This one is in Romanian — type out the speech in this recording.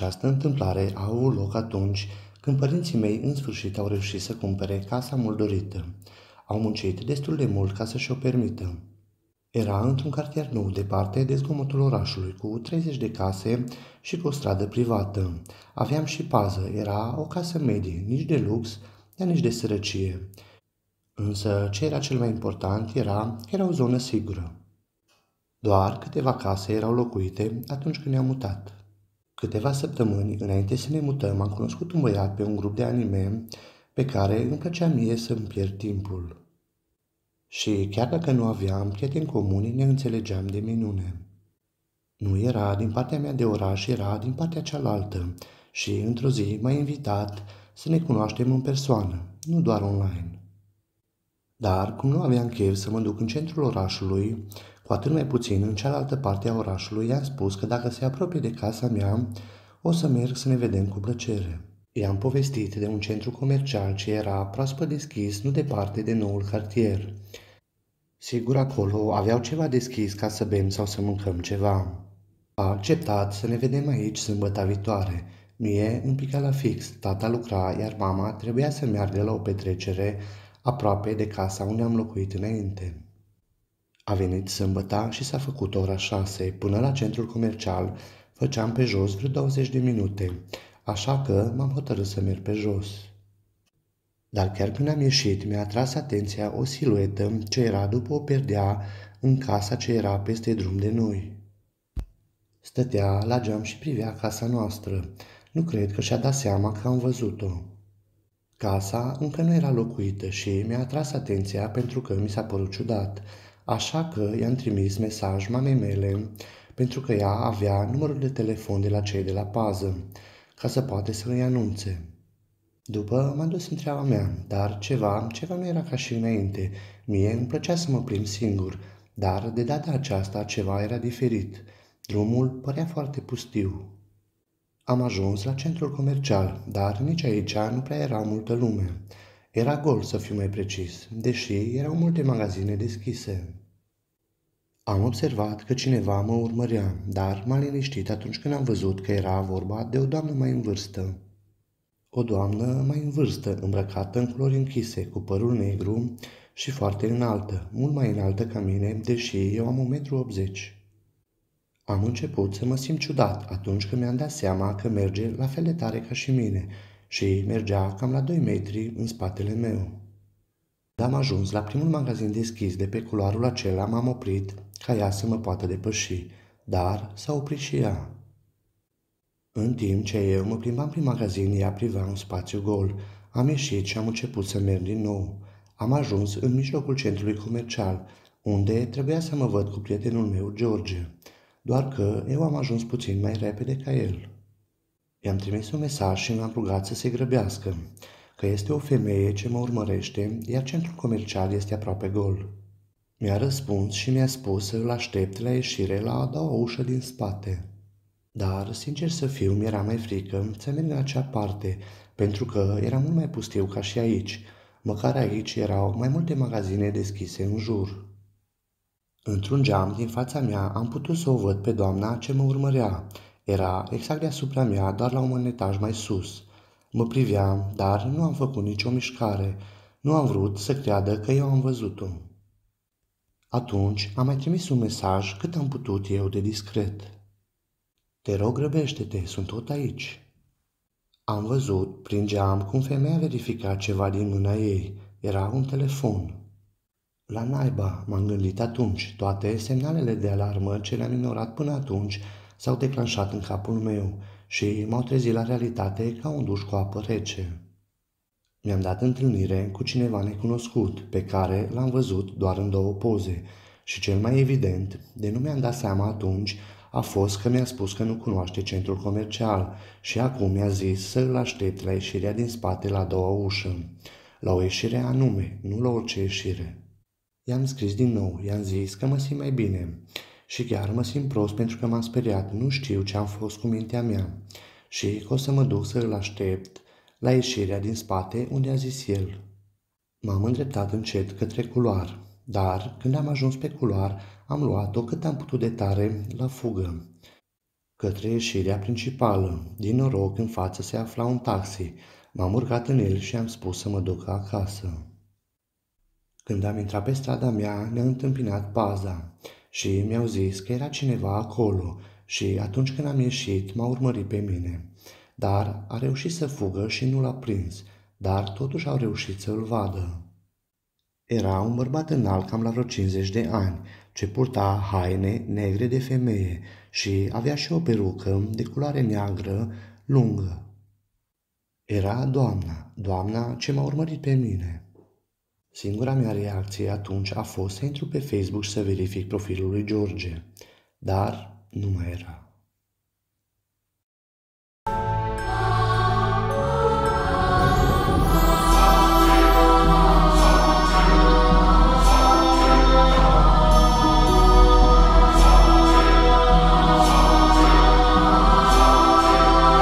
Această întâmplare a avut loc atunci când părinții mei în sfârșit au reușit să cumpere casa mult dorită. Au muncit destul de mult ca să și-o permită. Era într-un cartier nou, departe de zgomotul orașului, cu 30 de case și cu o stradă privată. Aveam și pază, era o casă medie, nici de lux, dar nici de sărăcie. Însă ce era cel mai important era că era o zonă sigură. Doar câteva case erau locuite atunci când ne-am mutat. Câteva săptămâni înainte să ne mutăm, am cunoscut un băiat pe un grup de anime pe care îmi plăcea mie să-mi pierd timpul. Și chiar dacă nu aveam prieteni comuni, ne înțelegeam de minune. Nu era din partea mea de oraș, era din partea cealaltă și într-o zi m-a invitat să ne cunoaștem în persoană, nu doar online. Dar, cum nu aveam chef să mă duc în centrul orașului, cu atât mai puțin, în cealaltă parte a orașului i-am spus că dacă se apropie de casa mea, o să merg să ne vedem cu plăcere. I-am povestit de un centru comercial ce era proaspăt deschis nu departe de noul cartier. Sigur, acolo aveau ceva deschis ca să bem sau să mâncăm ceva. A acceptat să ne vedem aici sâmbătă viitoare. Mie îmi pica la fix, tata lucra, iar mama trebuia să meargă la o petrecere aproape de casa unde am locuit înainte. A venit sâmbăta și s-a făcut ora șase. Până la centrul comercial făceam pe jos vreo 20 de minute, așa că m-am hotărât să merg pe jos. Dar chiar când am ieșit, mi-a atras atenția o siluetă ce era după o perdea în casa ce era peste drum de noi. Stătea la geam și privea casa noastră. Nu cred că și-a dat seama că am văzut-o. Casa încă nu era locuită și mi-a atras atenția pentru că mi s-a părut ciudat – așa că i-am trimis mesaj mamei mele pentru că ea avea numărul de telefon de la cei de la pază, ca să poate să îi anunțe. După m-am dus în treaba mea, dar ceva, ceva nu era ca și înainte. Mie îmi plăcea să mă prim singur, dar de data aceasta ceva era diferit. Drumul părea foarte pustiu. Am ajuns la centrul comercial, dar nici aici nu prea era multă lume. Era gol să fiu mai precis, deși erau multe magazine deschise. Am observat că cineva mă urmărea, dar m-a liniștit atunci când am văzut că era vorba de o doamnă mai în vârstă. O doamnă mai în vârstă, îmbrăcată în culori închise, cu părul negru și foarte înaltă, mult mai înaltă ca mine, deși eu am 1,80 m. Am început să mă simt ciudat atunci când mi-am dat seama că merge la fel de tare ca și mine și mergea cam la 2 metri în spatele meu. Am ajuns la primul magazin deschis de pe culoarul acela, m-am oprit ca ea să mă poată depăși, dar s-a oprit și ea. În timp ce eu mă plimbam prin magazin, ea priva un spațiu gol. Am ieșit și am început să merg din nou. Am ajuns în mijlocul centrului comercial, unde trebuia să mă văd cu prietenul meu, George. Doar că eu am ajuns puțin mai repede ca el. I-am trimis un mesaj și mi-am rugat să se grăbească că este o femeie ce mă urmărește, iar centrul comercial este aproape gol. Mi-a răspuns și mi-a spus să îl aștept la ieșire la a doua ușă din spate. Dar, sincer să fiu, mi-era mai frică să merg în acea parte, pentru că era mult mai pustiu ca și aici, măcar aici erau mai multe magazine deschise în jur. Într-un geam din fața mea am putut să o văd pe doamna ce mă urmărea. Era exact deasupra mea, doar la un etaj mai sus – Mă priveam, dar nu am făcut nicio mișcare. Nu am vrut să creadă că eu am văzut-o. Atunci am mai trimis un mesaj cât am putut eu de discret. Te rog, grăbește-te, sunt tot aici. Am văzut prin geam cum femeia verifica ceva din mâna ei. Era un telefon. La naiba, m-am gândit atunci, toate semnalele de alarmă ce le-am ignorat până atunci s-au declanșat în capul meu și m-au trezit la realitate ca un duș cu apă rece. Mi-am dat întâlnire cu cineva necunoscut, pe care l-am văzut doar în două poze și cel mai evident, de nu mi-am dat seama atunci, a fost că mi-a spus că nu cunoaște centrul comercial și acum mi-a zis să îl aștept la ieșirea din spate la a doua ușă. La o ieșire anume, nu la orice ieșire. I-am scris din nou, i-am zis că mă simt mai bine. Și chiar mă simt prost pentru că m-am speriat, nu știu ce am fost cu mintea mea. Și că o să mă duc să-l aștept la ieșirea din spate unde a zis el. M-am îndreptat încet către culoar, dar când am ajuns pe culoar, am luat-o cât am putut de tare la fugă. Către ieșirea principală, din noroc în față se afla un taxi. M-am urcat în el și am spus să mă duc acasă. Când am intrat pe strada mea, ne-a întâmpinat paza și mi-au zis că era cineva acolo și atunci când am ieșit m-a urmărit pe mine. Dar a reușit să fugă și nu l-a prins, dar totuși au reușit să-l vadă. Era un bărbat înalt cam la vreo 50 de ani, ce purta haine negre de femeie și avea și o perucă de culoare neagră lungă. Era doamna, doamna ce m-a urmărit pe mine. Singura mea reacție atunci a fost să intru pe Facebook și să verific profilul lui George, dar nu mai era.